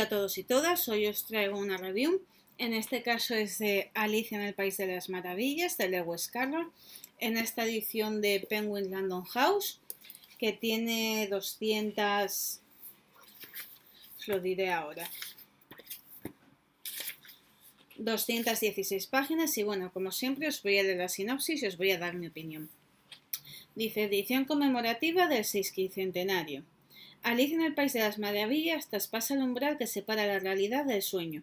Hola a todos y todas, hoy os traigo una review. En este caso es de Alicia en el País de las Maravillas, de Lewis Carroll, en esta edición de Penguin London House, que tiene 200... lo diré ahora. 216 páginas y bueno, como siempre os voy a leer la sinopsis y os voy a dar mi opinión. Dice edición conmemorativa del centenario Alicen en el País de las Maravillas traspasa el umbral que separa la realidad del sueño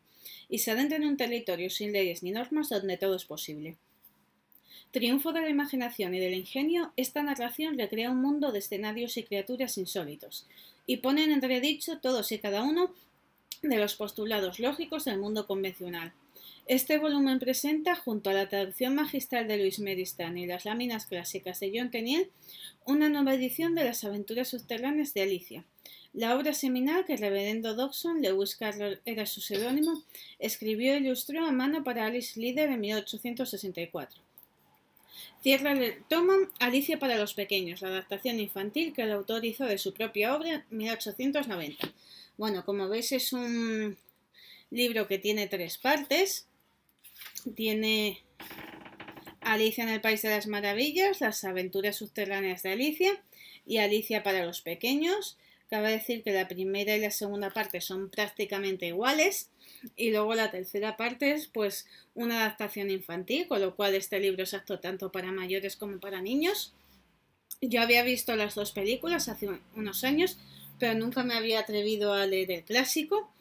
y se adentra en un territorio sin leyes ni normas donde todo es posible. Triunfo de la imaginación y del ingenio, esta narración recrea un mundo de escenarios y criaturas insólitos y pone en entredicho todos y cada uno de los postulados lógicos del mundo convencional. Este volumen presenta, junto a la traducción magistral de Luis Meristán y las láminas clásicas de John Tenniel, una nueva edición de las aventuras subterráneas de Alicia. La obra seminal que el reverendo Dodson, Lewis Carroll era su seudónimo, escribió e ilustró a mano para Alice Leader en 1864. Cierra el tomo Alicia para los pequeños, la adaptación infantil que el autor hizo de su propia obra en 1890. Bueno, como veis es un libro que tiene tres partes. Tiene Alicia en el País de las Maravillas, las aventuras subterráneas de Alicia y Alicia para los pequeños. Cabe decir que la primera y la segunda parte son prácticamente iguales y luego la tercera parte es pues una adaptación infantil, con lo cual este libro es apto tanto para mayores como para niños. Yo había visto las dos películas hace unos años, pero nunca me había atrevido a leer el clásico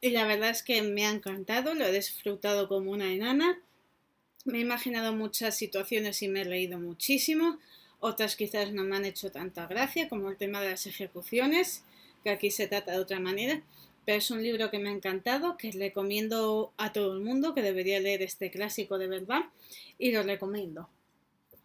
y la verdad es que me ha encantado, lo he disfrutado como una enana. Me he imaginado muchas situaciones y me he leído muchísimo. Otras quizás no me han hecho tanta gracia, como el tema de las ejecuciones, que aquí se trata de otra manera. Pero es un libro que me ha encantado, que recomiendo a todo el mundo que debería leer este clásico de verdad y lo recomiendo.